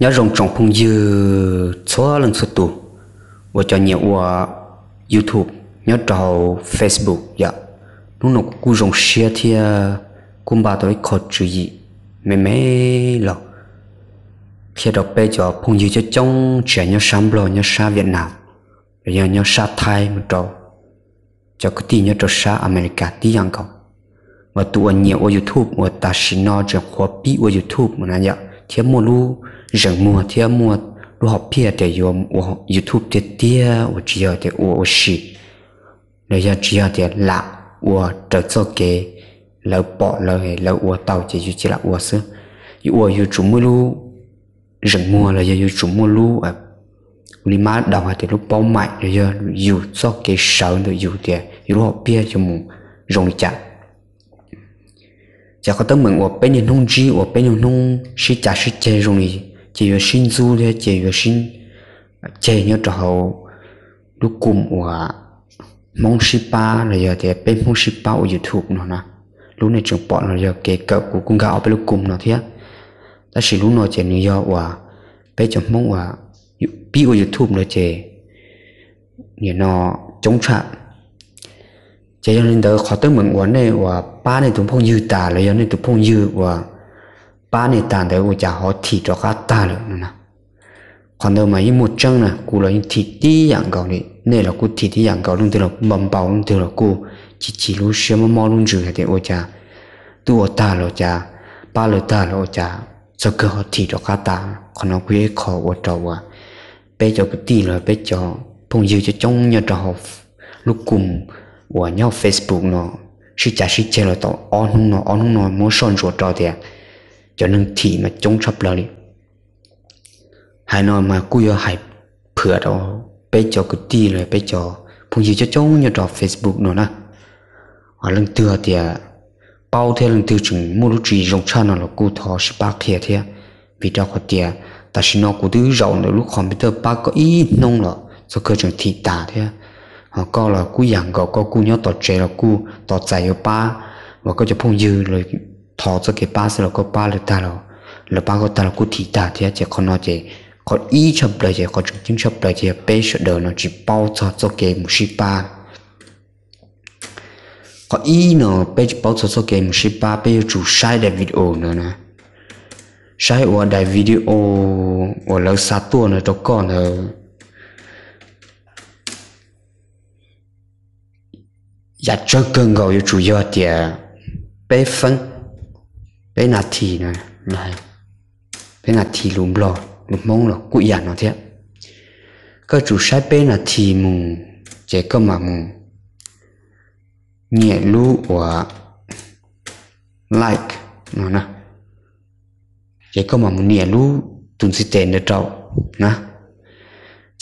nhớ rồng trong phong dư số lần xuất tù và cho nhiều qua youtube nhớ trào facebook dạ lúc nào cũng rồng share thì cũng bà tôi khó chú ý mẹ mẹ lọ khi đó bây giờ phong dư cho trong trẻ nhớ sắm lò nhớ xa việt nam bây giờ nhớ xa thái một trào cho cái tí nhớ trào xa america tí yang cầu và tụi nhiều qua youtube và ta xin nói cho khóa bí youtube mà nè thiên mua lu rằng mua thiên mua lu học bia để yom wo youtube để tia wo chia để wo wo shi để ya chia để lạ wo tự cho kế lỡ bỏ lỡ hay lỡ wo tàu chỉ chỉ là wo sư yu wo yu chủ mua lu rằng mua là yu chủ mua lu à lý má đào hạt thì lúc bao mạnh rồi giờ yu cho kế sợ rồi yu để yu học bia cho mù rồng chặt chả có tấm mừng ở bên nhà nông chi ở bên nhà nông sĩ chả sĩ chè rồi này chè vừa sinh du thế chè vừa sinh à, chè nhớ trò lúc cùng ở mong sĩ ba rồi giờ thì bên mong sĩ ba ở youtube nó nè lúc này trường bọn rồi giờ kể cậu của con gạo bên lúc cùng nó thế ta chỉ lúc nó chè nữa giờ ở bên chồng mong ở bị ở youtube nó chè nhà nó chống trạng chế cho nên đó khó tới mừng uốn này và ba này tụi phong như ta, là do nên tụi phong như và ba này tàn để của cha họ thì cho cá ta được nè còn đâu mà ý một chân nè cụ là những thịt đi dạng cầu này nên là cụ thịt đi dạng cầu luôn được là mầm bầu luôn được là cụ chỉ chỉ luôn xem mà mò luôn rửa thì ô cha, tu ô ta là cha, ba là ta là ô chả cho cơ họ thì cho cá ta còn nó quý khó ô trâu và bây giờ cái tiền là bây giờ phong như cho trong nhà cho học lúc cùng 我要 Facebook 呢，是假是见了到安红呢，安红呢没上着着的，就能提嘛中出不了哩。还呢嘛，故要还破到被叫个地了，被叫朋友就中要找 Facebook 呢呢，啊能得的，包天能得成，莫路只用差那了，故他是八天天，比较好点，但是呢，故都绕了路旁边的八个一弄了，就各种提打的。ก็ลกูยังก็ก็กูยอต่อเจากูต่อใจป้าว่าก็จะพ่งยืนเลยถอดสกป้าสแล้วก็ป้าเลยตาเราแล้วป้าก็ตาเรากูถีตาที่เจาคนนอเจคนอีชอบเลยเจคนจุดริงชอบเลยเจเป้ชดเดินจีเป้าจอดสกมุชิป้าคนอีเนาะเป้จีเป้าจอดสกมุชิป้าเป้จูใช้ในวิดีโอเนาะนะใช้ว่าในวิดีโอว่าเราสาตัวเนาะตัวก่อนเนาะ giá cho cơn gầu chủ yếu thì bé phân bé nạt thì này này bé nạt thì lùm lò lùm mông lò cụ giả nó thế cơ chủ sai bé nạt thì mù chế cơ mà mù nhẹ lũ của like nó nè chế cơ mà mù nhẹ lũ tụi sĩ tiền được trâu nè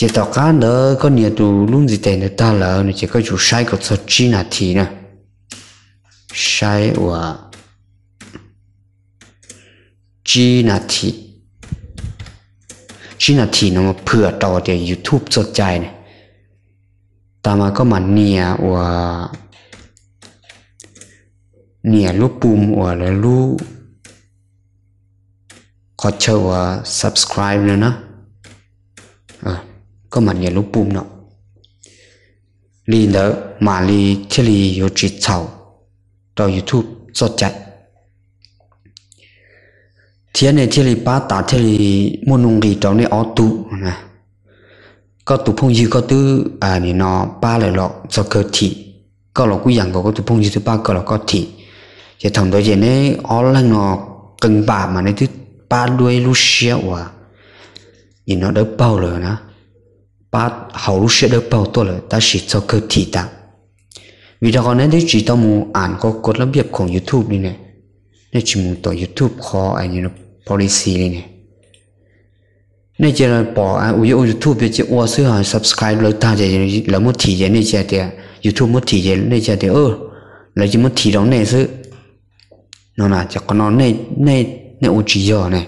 จตอกันเอก็เนี่ยดูลุ้นสิแต่เนตาลเนี่ยจก็อยู่ใช้ก็จะจีนาทีนะใช้ว่าจีนาทีจีนาทีน้องเผื่อต่อเดียวยูทูบสนใจเนี่ยตามาก็มันเนี่ยว่าเนี่ยลูกปุ่มว่าแล้วลูกขอเชิญว่า subscribe เลยนะก็มันยังลุบปุ่มเนาะ ลีเดอร์มาลีเชลีอยู่จิชาวต่อยูทูบสดใจเทียนเนี่ยชลีป้าตาเชลีมุนงกีตรงนี้ออตุนะ ก็ตุพงยูก็ตืออ่านี่เนาะป้าเลยหลอกสกิดทีก็หลอกกุยังก็ก็ตุพงยูตุป้าก็หลอกก็ทีจะทำโดยเย็นเนออลังเนาะกึ่งป่ามาในที่ป้าด้วยลูเชียวว่ะยินเนาะเด็เป่าเลยนะ ba hậu lúc sẽ đỡ bao tôi là ta chỉ cho cơ thị ta vì đó còn đấy chỉ tao muốn ăn có cốt của youtube đi nè nên muốn tổ youtube khó anh như policy đi nè nên chỉ bỏ anh uy youtube bây giờ qua xưa subscribe rồi ta chỉ là một thị giờ nên chỉ là youtube một thị giờ nên chỉ là ơ là chỉ một thị đó này chứ nó là chắc có nó này này này uy giờ này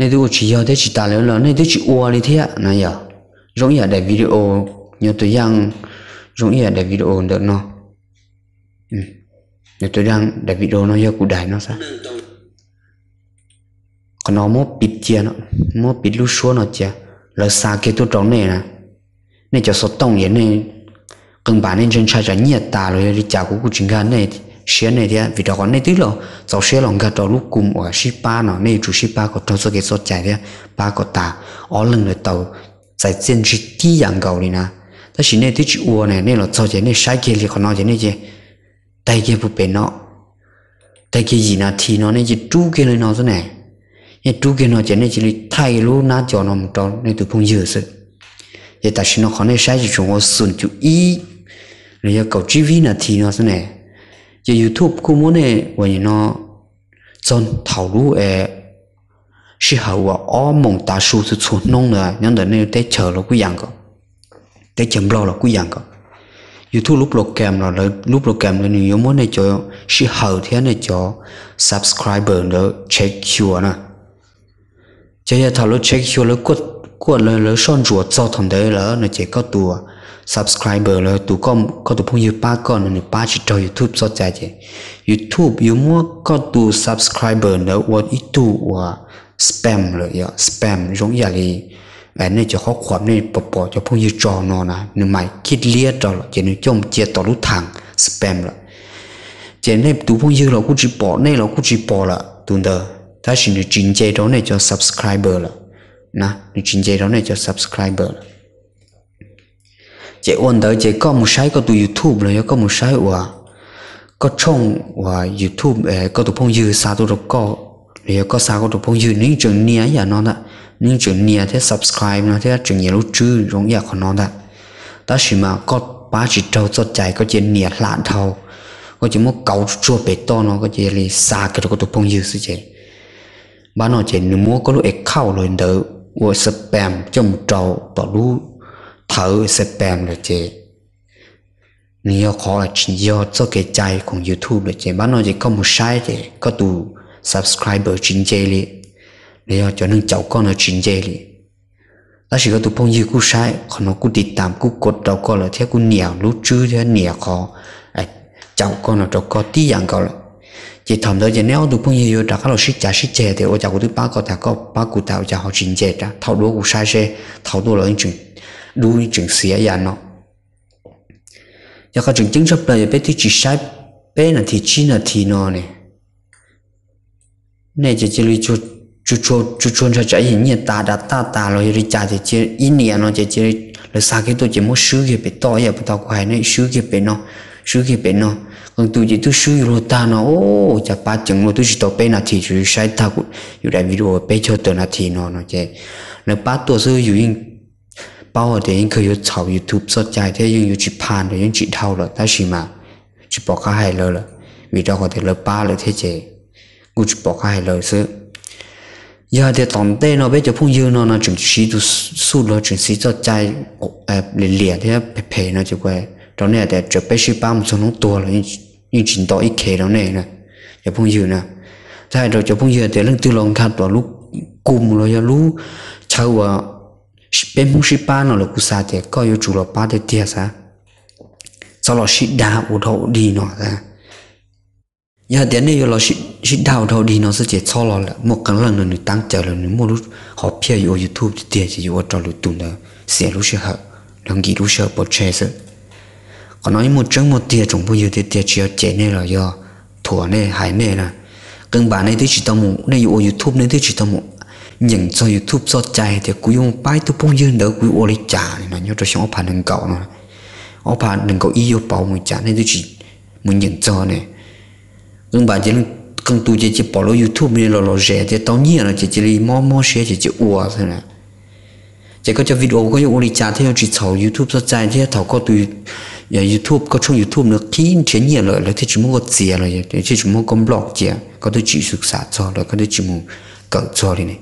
nên tôi chỉ yêu thế chỉ tả lớn lớn nên tôi chỉ uo đi thế này giờ giống như để video như tôi đang giống như để video được nó ừ, như tôi đang để video nó yêu cụ đại nó sao còn nó mốt bịt chia nó mốt bịt lú xuống nó chia là xa cái tôi trong này nè nên cho số tông vậy nên cần bản nên chân trai trả nhiệt ta rồi đi chào của cụ trình gan này thì xe này thì vì đó còn này tí lo cháu xe lòng gạt đó lúc cùng ở ship ba nó này chú ship ba có cho số cái số chạy thì ba có ta ở lần này tàu tại trên chỉ tí dạng cầu đi nè ta chỉ này tí chỉ uo này này là cháu chạy này sai cái gì còn nói chạy này chứ tay cái bụp bên nó tay cái gì na thì nó này chỉ chú cái này nó thế này nhưng chú kia nó chạy này chỉ thay luôn nát cho nó một trò này tụi phong dừa sự vậy ta chỉ nó khó này sai chỉ chúng nó sườn chú ý rồi giờ cầu chỉ vi na thì nó thế này chỉ youtube cũng muốn nè vậy nó chọn thảo lũ ế sự hậu và ó mong ta số sự xuống nông nữa nhân đời này tới chờ là quý dạng cơ tới chấm lo là quý dạng cơ youtube lúc lột kèm là lúc lột kèm là nhiều muốn này cho sự hậu thế này cho subscriber nữa check cure nè chỉ là thảo lũ check cure là cốt cốt là là son ruột sau thằng đấy là nó chỉ có tua subscriber lo tu kom ko tu phong yu pa ko ne pa chi to youtube so cha je youtube yu mo ko tu subscriber no what it tu wa spam lo ya spam jong ya li อันนี้จะข้อความนี่ปปอจะพวกยูจอนอนะนึกใหม่คิดเลียตลอดจะนึกจมเจียต่อรู้ทางสแปมละเจนเนี่ยดูพวกยูเรากูจีปอเนี่ยเรากูจีปอละตุนเดอถ้าฉันจริงใจเราเนี่ยจะ subscriber ละนะจริงใจเราเนี่ยจะ subscriber ละ chế ôn đó chế có một sai có tụ youtube rồi có một sai của có trong và youtube ấy có tụ phong dư sao tụ đọc có rồi có sao có tụ phong dư những trường nia nhà nó đó những trường nia thế subscribe nó thế trường nhiều lúc chứ giống ya còn non đó ta chỉ mà có ba chỉ trâu cho chạy có chế nia lạ thầu có chỉ muốn cầu chua bể to nó có chỉ là xa cái đó có tụ phong dư sự chế bà nó chế nếu mua có lúc ấy khâu rồi đỡ của spam trong trâu tỏ lúc thở sẽ bèm được chứ nếu khó có do cho cái trái của YouTube được chứ bạn nói chỉ có một sai chứ có đủ subscriber chính chế li nếu cho nên cháu con nó chính chế li ta chỉ có tụ phong dư cú sai còn nó cú đi tạm cú cột đầu con là theo cú nhèo lú chứ theo nhèo khó cháu con nó cháu con tí dạng con là chỉ thầm đó chỉ nếu tụ phong dư đã có sĩ trả sĩ chế thì ô cháu của thứ ba có thà có ba cụ tạo cho họ chính chế ra thầu đố cú sai xe thảo đố là anh chừng ดูนี่จึงเสียยานเนาะอยากจึงจึงชอบเลยไปที่จีใช้เป็นนาทีชีนาทีนอเนี่ยเนี่ยจะจะรีจุดจุดชวนจุดชวนจะจะเห็นเนี่ยตาดัตตาตาเราเรียจ่าจะเจอินเนียเนาะจะเจเลยสากิตัวจะมั่วซื้อเก็บไปต่ออย่าไปต่อควายเนี่ยซื้อเก็บไปเนาะซื้อเก็บไปเนาะคนตัวจะตัวซื้อรูตาเนาะโอ้จะป้าจังเราตัวจะต่อเป็นนาทีจะใช้ตากูอยู่ในวิดีโอไปชดตัวนาทีเนาะเนาะเจเนื้อป้าตัวซื้ออยู่ยิ่งป้าอเเดคยยสนใจเท朝 y o งอยู่ชิพานเดี๋ยวยัง几套เท่าละ括海่ชิมาชิบอกข้าให้เลยเลลยะวาเดี๋ยวตอนเต้นเราไปจะพุ่งยืนเนาะจึงชีดูสู้เราจึงสีจะใจเออเหลี่ยเที่เพ่พเนาะจะว่าตอนเนี้ย๋ยวจะไปชิบ้ามันสนุกตัวเลยยิ่งจินต่ออีกเคตอนเนี่ยนะจะพุ่งยืนนะถ้าเราจะพุ่งยืนเ๋ยวเรื่องตื่นลงคาดตัวลูกกลุ่มเราจะรู้เช้าว่า bên mu shi pa nó là cú sa thì coi yêu chủ là ba thì thiệt sa sau đó shi đa u thâu đi nó ra giờ đến đây là shi shi đa u thâu đi nó sẽ chỉ sau đó là một cái lần nữa tăng trở là nếu một lúc họ phía ở youtube thì thiệt chỉ ở chỗ lúc tụng đó sẽ lúc sẽ hợp đồng kỳ lúc sẽ bỏ chơi sự còn nói một trứng một tiệt chúng bây giờ thì tiệt chỉ ở chế này là do thua này hải này là cơn bản này thì chỉ tao mù này ở youtube này thì chỉ tao mù những cho youtube cho chạy thì cứ dùng bài tu bông dương đỡ cú ô lấy trả này nó nhớ cho xong ông phản đừng cậu nó ông phản đừng cậu yêu bảo mình trả nên tôi chỉ muốn nhận cho này ông bà chỉ cần tu chỉ chỉ bỏ lỡ youtube này là là rẻ thì tao nhiên là chỉ chỉ đi mò mò share chỉ chỉ ủa thôi này chỉ có cho video có dùng ô lấy trả thì chỉ thảo youtube cho chạy thì thảo có tùy à, YouTube có trong YouTube nó khi chế nhiên rồi là thì chỉ muốn có tiền rồi thì chỉ muốn có blog tiền có thể chỉ xuất sắc cho rồi có thể chỉ muốn cỡ cho đi này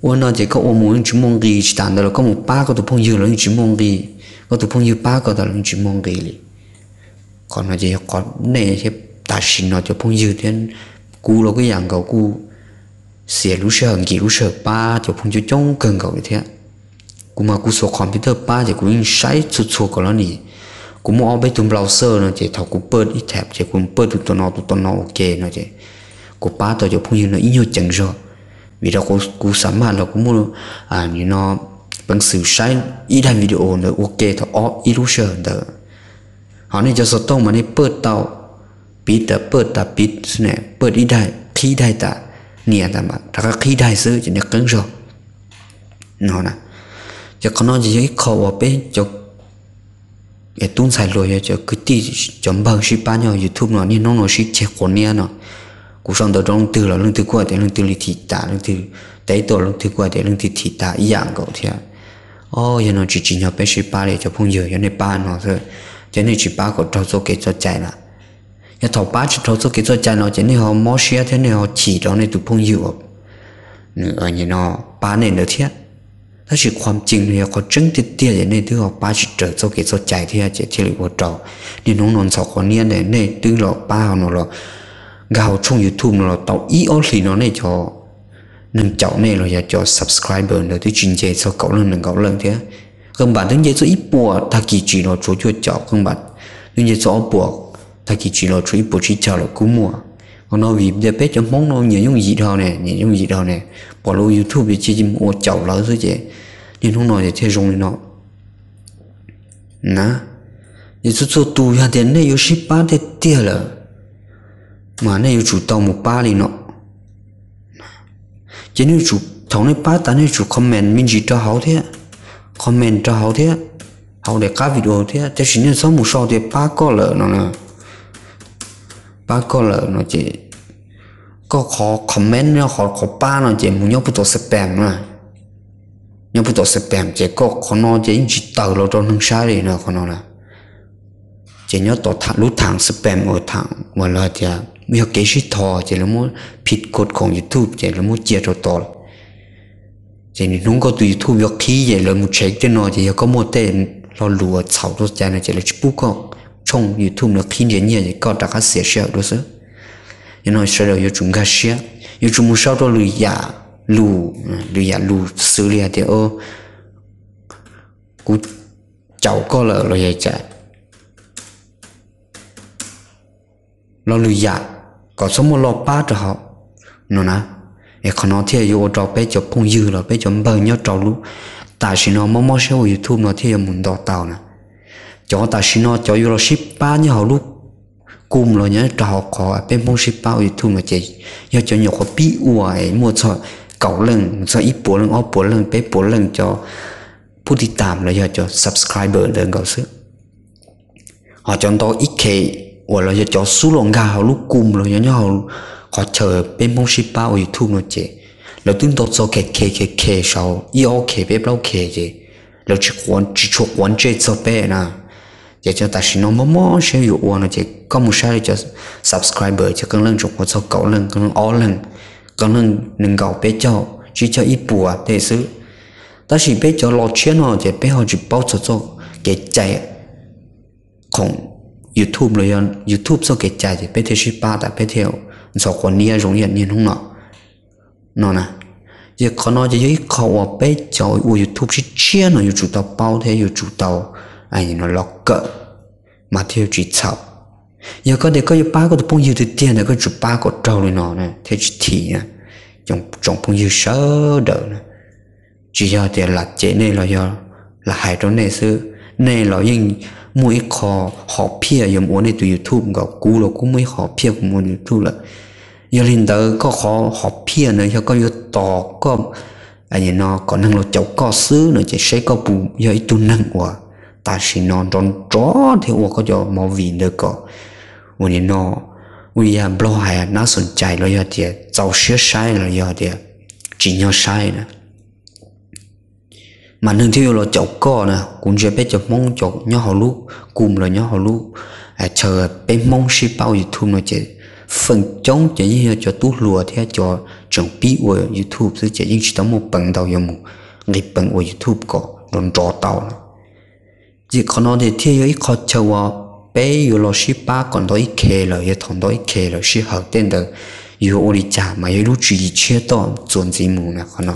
我那节课我们用中文给去谈到了，我们八个的朋友用中文给，我的朋友八个的用中文给哩。còn là gì còn này thì ta xin nó cho phong dư đến cú là cái dạng cậu cú sẽ lúc sợ hằng kỳ lúc sợ ba phong dư trong cần cậu như thế cú mà cú số computer ba thì cú in sai chút chút cậu nó nè cú mua bây tụm browser nó chỉ thảo cú bớt ít tab chỉ cú bớt tụi nó tụi nó ok nó chỉ cú ba tao cho phong dư nó ít nhiều chẳng video ko ku mà lo cũng muốn à như nó bằng sự sai ít đăng video nữa ok thọ off illusion đó họ này cho số tông mà này bớt tao bít ta bớt ta bít này bớt ít đại khi đại ta nè ta mà ta có khi đại sự chỉ được cứng rồi nó nè cho con nói gì khẩu ở bên cho cái tung sai rồi cho cứ tí chấm bằng ship ba nhau youtube nó nên nó nó ship chè con nia nó cú sang đó trong từ là lưng từ qua để lưng từ lì ta tạ lưng từ đấy tổ lưng từ qua để lưng từ thị tạ ý dạng cậu thế ô giờ nó chỉ chỉ nhau bên sư ba để cho phong giờ giờ này ba nó thôi. giờ này chỉ ba cậu trâu số kế cho chạy là giờ thầu ba chỉ trâu số kế cho chạy nó giờ này họ mót xe thế này họ chỉ đó này từ phong giờ nữa giờ nó ba này nữa thế nó chỉ ความจริงเนี่ยเขาจึงติดเตี้ยอย่างนี้ที่เขาป้าจะเจอโซเกโซใจที่จะเที่ยวหัวเจ้านี่น้องนนท์สองคนเนี่ยเนี่ยตื้อหลอกป้าเขาเนาะ gào trong youtube nó tạo ý ôn thì nó này cho nên cháu này là giờ cho subscriber để tôi chuyên chế sau cậu lần lần cậu lần thế gần bạn thân chế số ít bùa ta kỳ chỉ nó chỗ cho cháu gần bạn nhưng chế số bùa ta kỳ chỉ nó chỗ ít bùa chỉ cháu là cú mua còn nó vì để biết cho món nó nhiều những gì đó này nhiều những gì đó này bỏ lô youtube thì chỉ mua cháu lỡ thôi chứ nhưng không nói thì thế dùng nó nè thì số số tu ra này đây yoshi ba thế tiệt rồi มาในจุดตอมุป้าเลยเนาะจยันจุดองในป้าตานจุดคอมเมนต์มินจิตาเขาเทียคอมเมนต์ตาเขาเทียเขาได้กาวิดีโอเทียแต่สิ่งนี้สมุชอเทียป้าก็เลยเนาะป้าก็เลยเนาะเจก็ขอคอมเมนต์เนาะขอขอป้าเนาะเจมุญยังไมตัสเปมนะยังไม่ตัวสเปมเจก็ขอนอเจยัจิตาเราตอนนึงใช่เลยเนาะขอนอนะเจ้าตัวรู้ทางสเปมเออทางเวลาเจ้ามีเขาเกชิทอเจแล้วมั่วผิดกฎของ YouTube เจแล้วมั่วเจียรต่อเจนี่นุ่งก็ตัว YouTube ยกขี้เจแล้วมั่วเช็คเจนอเจแล้วก็มั่วเต้นเราหลัวเสาตัวใจนะเจแล้วปุ๊กก็ช่อง YouTube เนี่ยขี้เจเนี่ยก็ตักเสียเชียวด้วยซึ่งยังน้อยเสียเราอยู่จุงกาเชียอยู่จุงมือเศร้าตัวลุยยาลู่ลุยยาลู่ซื้อเรียเจโอกูเจ้าก็เลยเราใหญ่ใจเราลุยยา có số một lọ ba cho họ nó nè e khó nó thì yêu trò bé cho phong dư là bé cho bờ nhớ trò lũ tại sao nó mong mong sao youtube nó thì muốn đào tạo nè cho tại sao nó cho yêu ship ba như họ lúc cùng rồi nhớ trò họ khó, bé mong ship ba youtube mà chỉ do cho nhiều có bị uể mua cho cậu lần cho ít bốn lần ó bốn lần bé bốn lần cho ผู้ติดตามแล้วจะ subscriber เดินก่อนซึ่งหอจนโตอีกเค我了也叫苏龙家好路古了，人家好好 chờ bên mông sĩ ba ở nó chế, là tin đó cho kề kề kề kề sau, yêu kề bé bao kề chế, là chỉ quan chỉ cho quan chế cho bé na, chế cho ta xin nó mò mò sẽ yêu quan nó chế, có một cho subscriber cho cần lần chụp quan cho cậu lần all lần cần lần nâng cậu bé cho chỉ cho ít bùa thế sự, ta chỉ bé cho lo chuyện nó chế bé họ chỉ bao cho cho kề chạy không YouTube rồi, yon YouTube so ke chạy. je pe the shi pa ta pe the so nia rong yan ni hung nọ, nọ nè. Giờ ko nói giờ yi ko wa pe cha YouTube shi chia nó, yu chu ta pao the yu chu ta ai no lo ka ma the chi cha ya có de ko yu pa ko de pong yu de tian de ko chu pa ko trao lo no ne the chi ti ya trong trong pong yu sa de chỉ cho tiền là chế này là do là hải trong này sư này là những mỗi khó họ phía yếm này tụi youtube gạo cú là cũng mỗi họ phía youtube là giờ lên tới có khó họ nữa cho có yo tỏ có anh ấy nó có năng lực cháu có xứ nữa chỉ sẽ có bù giờ ít tu năng quá ta chỉ nó tròn tró thì ủa có cho mò vì được có ủa nên nó vì blog hay nó sân chạy rồi giờ thì cháu sửa sai rồi giờ thì chỉ nhau sai nữa mà nương thiếu là chọc co nè cũng sẽ biết chọc mong chọc nhau họ lúc cùng là nhau họ lúc à chờ bé mong si bao youtube nó chỉ phần chống chỉ như cho tú lùa theo cho chuẩn bị của youtube sẽ chỉ những chỉ một bằng đầu dùng nghiệp bằng của youtube có còn rõ tàu chỉ có nó thì thiếu ý khó chờ bé yêu là si ba còn đói kề là yêu thằng đó đói kề là si học tên được yêu ôi cha mà yêu lúc chỉ chia to chuẩn gì mù nè con nó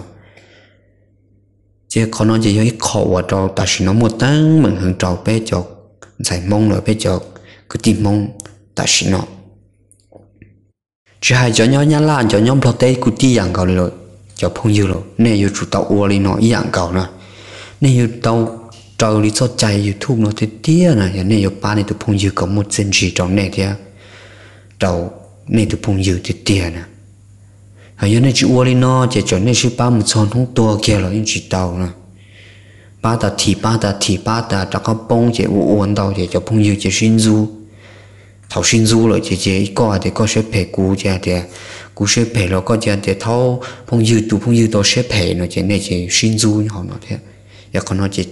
chỉ có nó chỉ có khó và trò ta chỉ nó một tăng mình hàng trò bé chọc giải mong rồi bé chọc cứ tìm mong ta chỉ nó chỉ hai cho nhau nhau là cho nhau plot đấy cứ đi dạng cầu rồi cho phong dư rồi nè yêu chủ tàu uo đi nó dạng cầu nè nè yêu tàu trâu lý cho chạy yêu thu nó thế tía nè nè yêu ba này tụi phong dư có một chân chỉ trong nè thế trâu nè tụi phong dư thế tía nè hay nên chỉ uoli nó chỉ cho nên chỉ ba một son không to kia là nên chỉ tàu nè ba ta thì ba ta thì ba ta đã có bông chỉ u uốn tàu chỉ cho bông yêu chỉ xin du thầu xin du rồi chỉ chỉ có thì có sẽ phải cú chỉ thì cú sẽ phải rồi có chỉ thì thâu bông yêu tụ bông yêu tàu sẽ phải nó chỉ này chỉ xin du họ nói thế giờ còn nó chỉ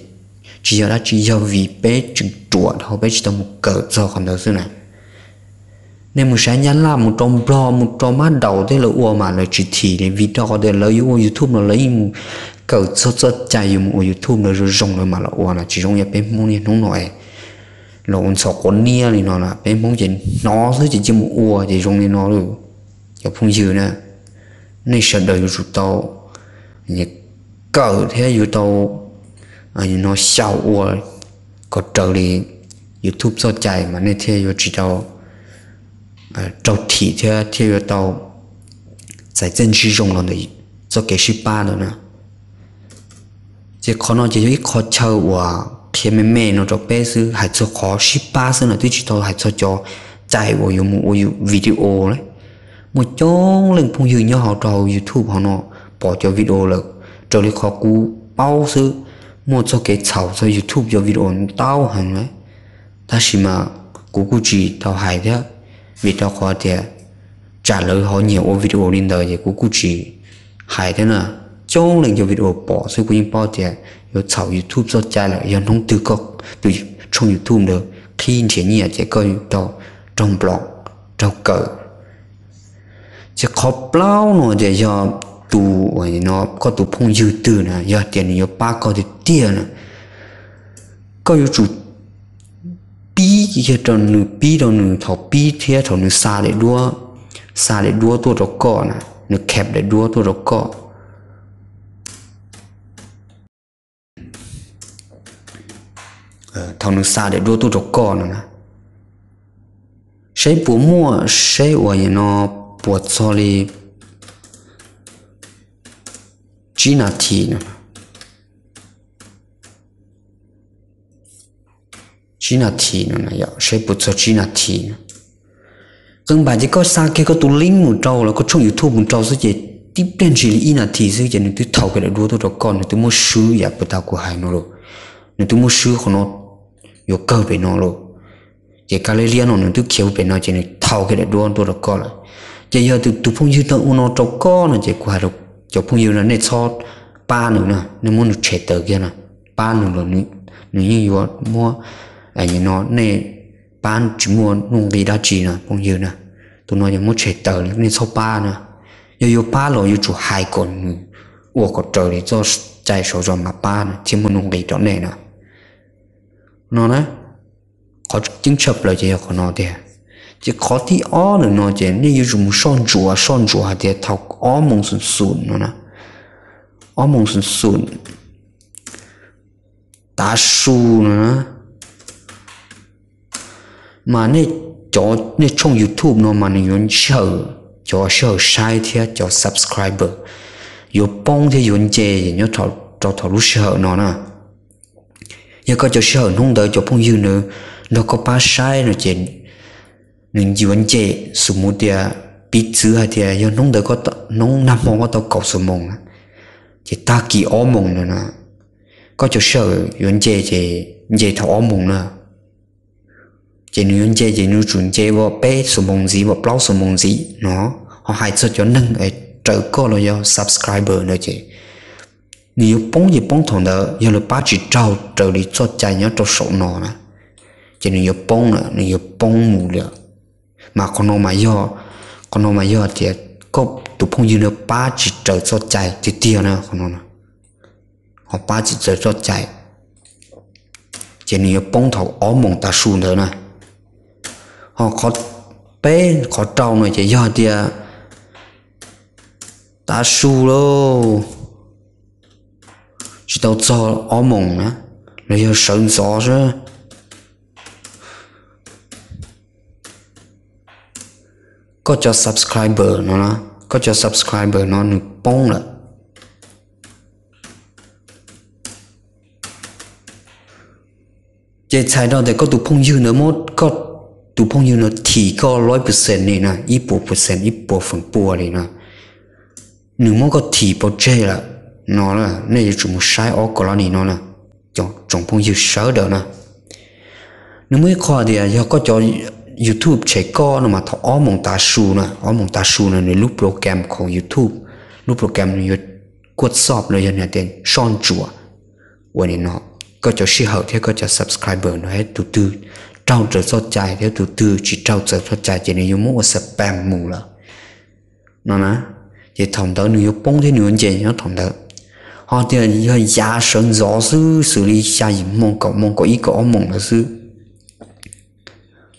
chỉ giờ đã chỉ giờ vì bé chừng chuột họ bé chỉ tao một cỡ giờ còn đâu xưa này nên mình sẽ nhắn là một trong bro một trong mắt đầu thế là ua mà là chỉ thị để video để lấy u youtube nó lấy cầu sốt sốt chạy dùng u youtube nó rồi rong rồi mà là ua là chỉ rong nhập bên mông nên không nói là con sọ con nia thì nó là bên mông chỉ nó thôi chỉ chỉ một ua chỉ rong nên nó rồi giờ phung dư nè nên sợ đời rụt tàu như cầu thế rụt tàu à, nó sao ua có trở đi youtube sốt chạy mà nên thế rụt tàu 呃，找体贴贴约到在政治中了呢，做给谁办了呢？这可能就一考察我偏妹妹那种本事，还做考谁办事呢？对起头还做叫在我有我有 video 嘞，我叫人朋友你好找 YouTube 好呢，bỏ video 了，这里考古包事，我做给炒做 YouTube 叫 video 到很嘞，但是嘛，估估计到还的。vì đó khó thì trả lời họ nhiều ô video lên đời thì cũng cụ chỉ hay thế nào trong lần cho video bỏ số của những bỏ thì có chào youtube cho trả lại yên không tư cọc từ trong youtube được khi thế nhỉ sẽ coi đó trong blog trong cờ sẽ có bao nó để cho tù nó có tù phong dư từ nè giờ tiền nhiều ba có thì tiền nè có youtube chỉ cho tròn nửa pi đầu nửa thọ pi thế thọ nửa xa để đua xa để đua tôi đó cọ nè nửa kẹp để đua tôi đó cọ thọ nửa xa để đua tôi đó cọ nè china thi nó là giờ sẽ bút cho china thi nó gần bài chỉ có sao kia có tu linh một trâu là có trong youtube một trâu số gì tiếp đến chỉ là ina thi số gì nên tôi thầu cái đuôi tôi cho con nên tôi mua sứ giả của tao của hai nó rồi nên tôi mua sứ của nó yêu cầu về nó rồi chỉ cái lấy liên nó nên tôi kêu về nó chỉ nên thầu cái đuôi tôi cho con lại chỉ giờ tôi tôi phong dư tao nó cho con là chỉ qua được cho phong dư là nên so ba nữa nè nên muốn nó trẻ tới kia nè ba nữa rồi, nữa nữa như vậy mua ấy nó nè ban chỉ muốn nung vì đã chỉ nè cũng như nè tôi nói những một chế tờ nè sau ba nè yo yo ba lo yo chủ hai con ủa có trời để cho chạy số rồi mà ba nè chỉ muốn nung vì đó nè nè nó nè có chứng chấp là gì của nó thì à? chỉ có thi ó nữa nó chỉ nên yo dùng son chùa son chùa thì thọc ó mong sụn sụn nó nè ó mong sụn sụn ta su nữa mà nè cho nè trong YouTube nó mà nè yun show cho show sai thì cho subscriber yo bong thì yun chê thì nhớ thọ cho thọ lúc show nó nè nhớ có cho show không đợi cho bong yun nữa nó có ba sai nó chê nên yun chê số một thì biết chữ hay thì yo không đợi có nông nam mong có tao cầu số mong thì ta kỳ ó mong nữa nè có cho show yun chê thì chê thọ ó mong nữa chỉ nếu anh chơi chỉ nếu chuẩn chơi vào bé số mong gì vào blog số mong gì nó họ hãy cho cho nâng ở trợ cô là do subscriber nữa chị nếu bóng gì bóng thằng đó giờ là ba chỉ trâu trâu đi cho chạy nhớ cho sổ nó nè chỉ nếu bóng nữa nếu bóng mù nữa mà con nó mà yo, con nó mà yo thì có tụ phong như là ba chỉ trợ cho chạy thì tiền nữa con nó nè họ ba chỉ trợ cho chạy chỉ nếu bóng thầu ó mong ta xuống nữa nè họ có bé có trâu này chỉ do tia à, ta su lô chỉ đâu cho ó mùng nữa rồi giờ sơn gió chứ có cho subscriber nó nó có cho subscriber nó bông lại chế trái đó để có tụ phong dư nữa mốt có ดูพงยูนทีก็ร้อยเปอร์เซ็นต์เลยนะยี่ปุเปอร์เซ็นต์ยี่ปุฝั่งปัวเลยนะหนึ่งมันก็ทีโปรเจกต์ละนอละนี่จะมุ่งใช้ออกก็แล้วนี่นอละจงจงพงยูเสาเด้อนะหนึ่งเม่ข้อเดียวเขาก็จะยูทูบเชใช้ก็นมาถออ้อมงตาชูนะอ้อมงตาชูนะในรูปโปรแกรมของยูทูบรูปโปรแกรมนี้กดสอบเลยเนี่ยเต่นช่อนจัววันนี้เนาะก็จะชื่อเขาที่ก็จะ subscriber นะให้ตูดู trao trở so chai theo từ từ chỉ trao trở so chai chỉ nên yêu muốn sập bam mù là nó nè chỉ thòng đó nếu bông thế nếu chơi nó thòng đó họ thì là giá sơn gió sư xử lý gia gì mong cậu mong có ý cậu mong là sư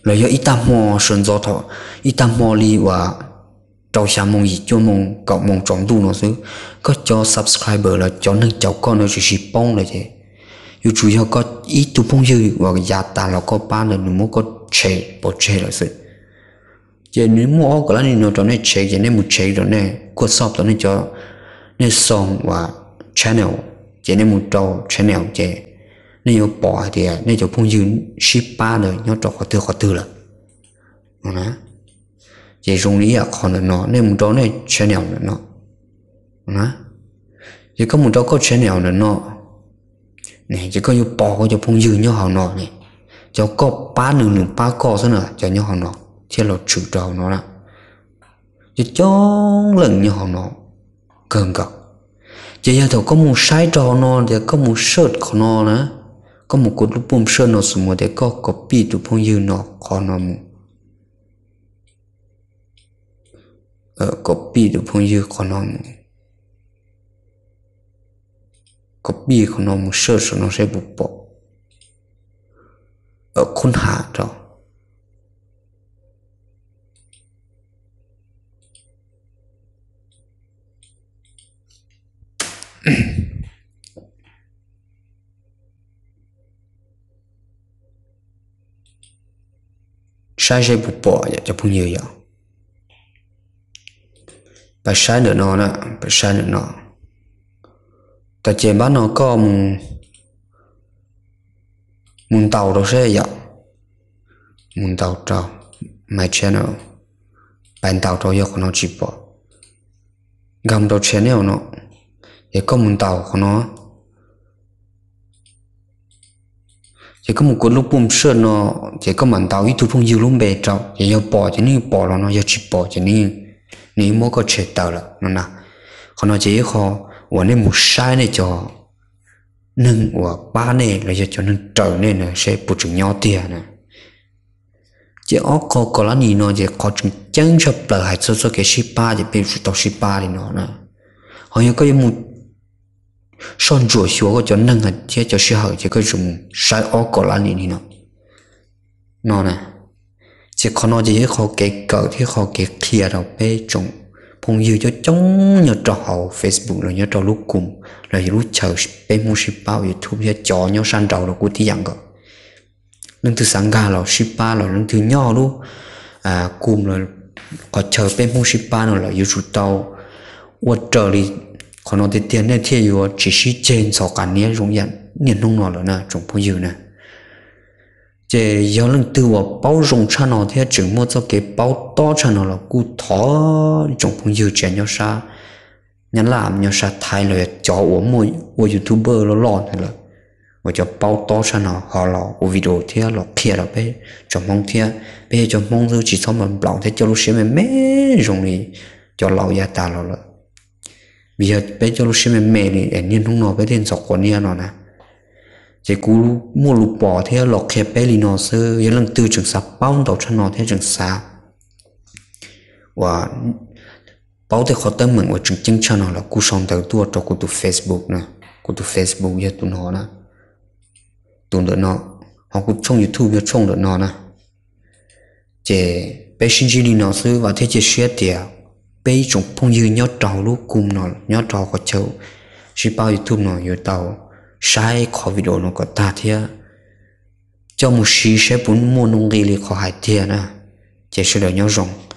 rồi do ít tam mò sơn gió thọ ít tam mò li và trâu xa mong gì cho mong cậu mong trọn tu nó sư có cho subscriber là cho nâng cháu con nó chỉ bông là thế yu chú yêu có ý tu phong dư và giá ta là có ba lần nếu có chế bỏ chế là sự giờ nếu mua ở cái này nó cho nên chế giờ nên một chế rồi nè có shop cho nên cho nên song và channel giờ nên một trâu channel giờ nên yêu bỏ thì à, nên cho phong dư ship ba rồi nhau cho họ từ họ từ là nè giờ dùng lý à còn nó nên một trâu này channel nó nè giờ có một trâu có channel nó này chỉ có yêu bò có cho phong dư nhau hào nọ này cho có ba nửa nửa ba co thế nữa cho nhau hào nọ thế là chủ đầu nó là cho cho lần nhau hào nọ cần gặp chỉ giờ thầu có một sai trò nó thì có một sợt của nó nữa có một cột lúc bùm sơn nó sum một để có copy tụ phong dư nó khó nó một, ờ copy tụ phong dư khó nó một. ก็บีขนมเชื่อสนองใช้บุปผเออคุณหาจ้ใช้ใช้บุปผยจะพูดยังไงไปใช้เนาะนะไปใช้เนอะ ta chế bán nó có mùng mùng tàu đâu sẽ dọc mùng tàu trâu my channel bán tàu trâu dọc nó chỉ bỏ gam đầu channel nó để có mùng tàu của nó chỉ có một cuốn lúc bùm sơn nó chỉ có mảnh tàu ít thu phong dư luôn bề trâu chỉ yêu bỏ chỉ nên bỏ là nó yêu chỉ bỏ chỉ nên nếu mua có chế tàu là nó nè còn nó chỉ khó nó 我那木山那叫能我爸那那些叫能找那呢，谁不准要的呢？这我考过了你呢，这考中真是不还做做给十八的，别说到十八的呢呢，好像个一木。son rùa xuống có cho nâng hạt chế cho sư hậu chỉ có dùng sai ó cổ lá nỉ nỉ nó nó nè chế khó nó chế khó kể cỡ thì khó kể kia đâu bê trùng phong dư cho chống nhớ trò hậu Facebook rồi nhớ trò lúc cùng rồi lúc chờ bên mua ship bao youtube thu nhớ chó nhớ san trầu rồi cũng tí dạng cơ lần thứ sáng gà rồi ship ba rồi lần thứ nhỏ luôn à cùng rồi có chờ bên mua ship ba rồi là na chúng yêu chủ na chế gió lần từ và bao rộng cha nó thì chừng mua cho cái bao to cha nó là cú thó trong phòng dư trẻ nhau sa nhắn làm nhau sa thay lời cho của mỗi của youtuber nó lọt thì là và cho bao to cha nó họ lọ của video thì lọ kia là bé cho mong thì bé cho mong dư chỉ xong mình bảo thế cho lúc xem mình mê rộng đi cho lão gia ta lọ là bây giờ bé cho lúc xem mình mê đi để nhiên không nó bé thiên sọc của nia nó nè chỉ cú mua lục bỏ theo lọc kẹp bé lì nó sơ yên lần tư trường sạp bao đầu cho nó theo trường sạp và bao thế khó tâm mình và trường chân cho nó là cú xong đầu tua cho cú tu facebook nè cú tu facebook giờ tụi nó nè tụi đỡ nó họ cú trong youtube giờ trong đỡ nó nè chỉ bé sinh chỉ lì nó sơ và thế chỉ share tiền bé chúng phong dư nhớ trào lúc cùng nó nhớ trào có châu chỉ bao youtube nó yêu tàu sai khó video nó có ta thia cho một xí sẽ bốn mua nông ghi lì khó hại thế nè chỉ sẽ đỡ nhau rộng